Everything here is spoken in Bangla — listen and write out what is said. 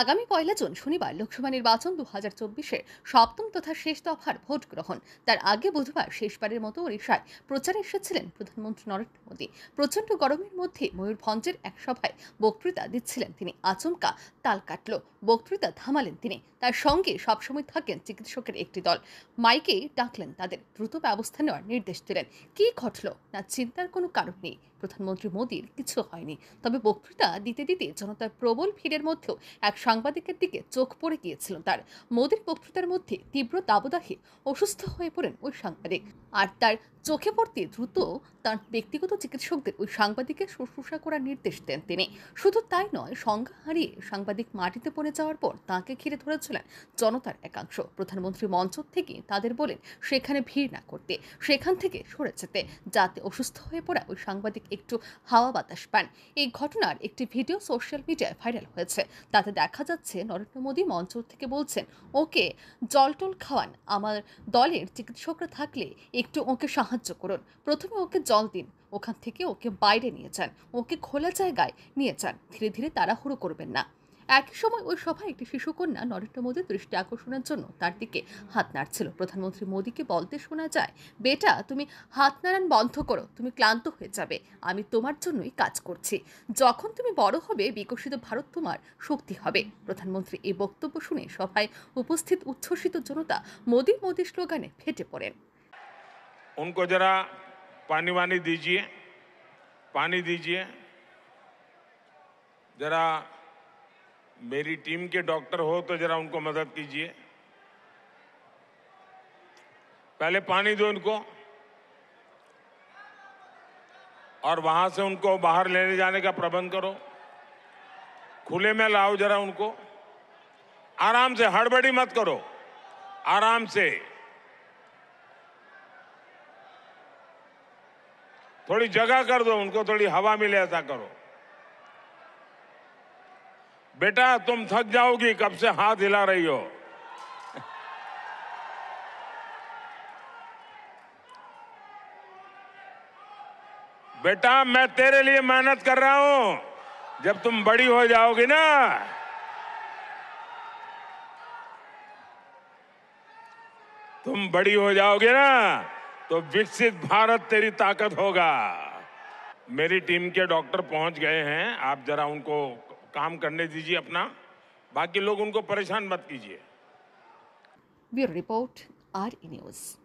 আগামী পয়লা জুন শনিবার লোকসভা নির্বাচন দু হাজার সপ্তম তথা শেষ দফার ভোট গ্রহণ তার আগে বুধবার শেষবারের মতো ওড়িশায় প্রচারে এসেছিলেন প্রধানমন্ত্রী নরেন্দ্র মোদী প্রচণ্ড গরমের মধ্যে ময়ূরভঞ্জের এক সভায় বক্তৃতা দিচ্ছিলেন তিনি আচমকা তাল কাটল বক্তৃতা থামালেন তিনি তার সঙ্গে সবসময় থাকেন চিকিৎসকের একটি দল মাইকে ডাকলেন তাদের দ্রুত ব্যবস্থা নেওয়ার নির্দেশ দিলেন কি ঘটল না চিন্তার কোনো কারণ নেই প্রধানমন্ত্রী মোদীর কিছু হয়নি তবে বক্তৃতা দিতে দিতে জনতার প্রবল ভিড়ের মধ্যেও এক সাংবাদিকের দিকে চোখ পড়ে গিয়েছিল তার মোদীর বক্তৃতার মধ্যে তীব্র দাবদাহে অসুস্থ হয়ে পড়েন ওই সাংবাদিক আর তার চোখে পড়তে দ্রুত তার ব্যক্তিগত চিকিৎসকদের ওই সাংবাদিকের শুশ্রূষা করার নির্দেশ দেন তিনি শুধু তাই নয় সংজ্ঞা হারিয়ে সাংবাদিক মাটিতে পড়ে যাওয়ার পর তাকে ঘিরে ধরেছিলেন জনতার একাংশ প্রধানমন্ত্রী মঞ্চ থেকে তাদের বলেন সেখানে ভিড় না করতে সেখান থেকে সরে যেতে যাতে অসুস্থ হয়ে পড়া ওই সাংবাদিক একটু হাওয়া বাতাস পান এই ঘটনার একটি ভিডিও সোশ্যাল মিডিয়ায় ভাইরাল হয়েছে তাতে দেখা যাচ্ছে নরেন্দ্র মোদী মঞ্চ থেকে বলছেন ওকে জলটল খাওয়ান আমার দলের চিকিৎসকরা থাকলে একটু ওকে সাহায্য করুন প্রথমে ওকে জল দিন ওখান থেকে ওকে বাইরে নিয়ে যান ওকে খোলা জায়গায় নিয়ে যান ধীরে ধীরে তাড়াহুড়ো করবেন না একই সময় ওই সভায় একটি শিশুকন্যা নরেন্দ্র মোদীর দৃষ্টি আকর্ষণের জন্য তার দিকে হাত নাড়ছিল প্রধানমন্ত্রী মোদীকে বলতে শোনা যায় বেটা তুমি হাত নাড়ান বন্ধ করো তুমি ক্লান্ত হয়ে যাবে আমি তোমার জন্যই কাজ করছি যখন তুমি বড় হবে বিকশিত ভারত তোমার শক্তি হবে প্রধানমন্ত্রী এই বক্তব্য শুনে সভায় উপস্থিত উচ্ছ্বসিত জনতা মোদী মোদী স্লোগানে ফেটে পড়েন उनको जरा पानी वानी दीजिए पानी दीजिए जरा मेरी टीम के डॉक्टर हो तो जरा उनको मदद कीजिए पहले पानी दो उनको और वहां से उनको बाहर लेने जाने का प्रबंध करो खुले में लाओ जरा उनको आराम से हड़बड़ी मत करो आराम से थोड़ी जगह कर दो उनको थोड़ी हवा मिले ऐसा करो बेटा तुम थक जाओगी कब से हाथ हिला रही हो बेटा मैं तेरे लिए मेहनत कर रहा हूं जब तुम बड़ी हो जाओगी ना तुम बड़ी हो जाओगे ना तो विकसित भारत तेरी ताकत होगा मेरी टीम के डॉक्टर पहुंच गए हैं आप जरा उनको काम करने दीजिए अपना बाकी लोग उनको परेशान मत कीजिए ब्यूरो रिपोर्ट आर न्यूज़